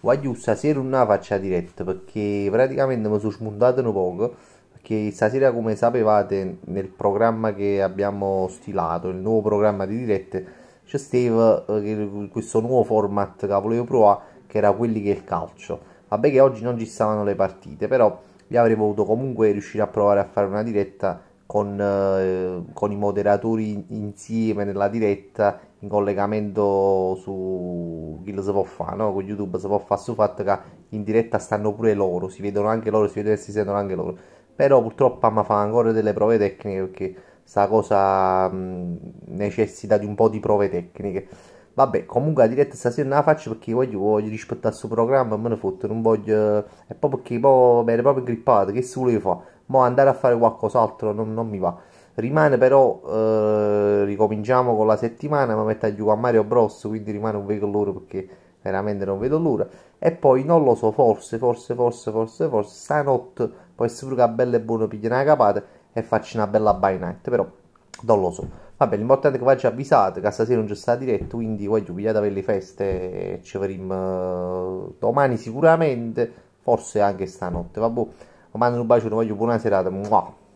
voglio stasera una faccia diretta perché praticamente mi sono smontato un poco perché stasera come sapevate nel programma che abbiamo stilato il nuovo programma di dirette c'è Steve eh, questo nuovo format che volevo provare che era quelli che è il calcio vabbè che oggi non ci stavano le partite però vi avrei voluto comunque riuscire a provare a fare una diretta con, eh, con i moderatori insieme nella diretta in collegamento su su si può fare, no? Con YouTube si può fare sul fatto che in diretta stanno pure loro, si vedono anche loro, si vedono e si sentono anche loro. Però purtroppo mi fa ancora delle prove tecniche perché sta cosa mh, necessita di un po' di prove tecniche. Vabbè, comunque la diretta stasera non la faccio perché voglio, voglio rispettare il suo programma, me ne fotto, non voglio... È proprio perché mi ero proprio grippato, che se volevo fare? Mo andare a fare qualcos'altro non, non mi va. Rimane però, eh, ricominciamo con la settimana, ma metto giù a Mario Bros, quindi rimane un veicolo loro perché veramente non vedo l'ora. E poi non lo so, forse, forse, forse, forse, forse, stanotte può essere pure che bello e buono pigliare una capata e faccio una bella by night, però non lo so. Vabbè, l'importante è che voi avvisate che stasera non c'è stata diretta quindi voglio pigliate per le feste e ci vedremo eh, domani sicuramente, forse anche stanotte, vabbè. Vi mando un bacione, voglio buona serata, muah!